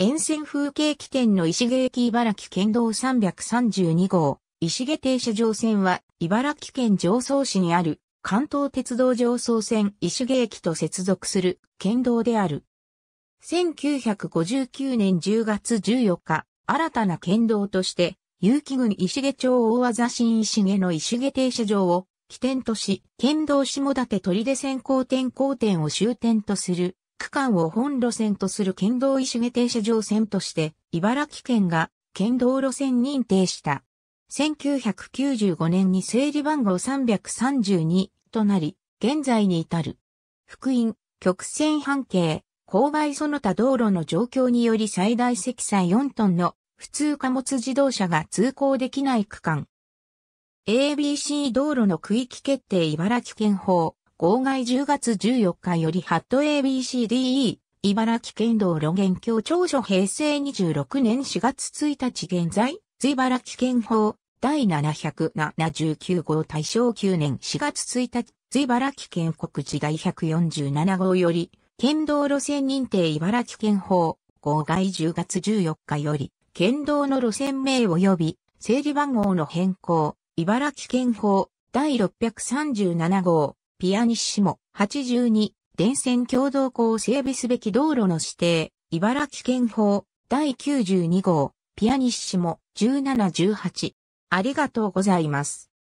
沿線風景起点の石毛駅茨城県道332号、石毛停車場線は、茨城県常総市にある、関東鉄道常総線石毛駅と接続する県道である。1959年10月14日、新たな県道として、有機郡石毛町大和新石毛の石毛停車場を起点とし、県道下立取出線交点交点を終点とする区間を本路線とする県道石毛停車場線として、茨城県が県道路線認定した。1995年に整理番号332となり、現在に至る。福音、曲線半径、勾配その他道路の状況により最大積載4トンの普通貨物自動車が通行できない区間。ABC 道路の区域決定茨城県法号外10月14日よりハット ABCDE、茨城県道路元況長所平成26年4月1日現在、茨城県法第779号大正9年4月1日、茨城県国時第147号より、県道路線認定茨城県法号外10月14日より、県道の路線名及び整理番号の変更、茨城県法第637号、ピアニッシモ、82、電線共同庫を整備すべき道路の指定、茨城県法、第92号、ピアニッシモ、1718。ありがとうございます。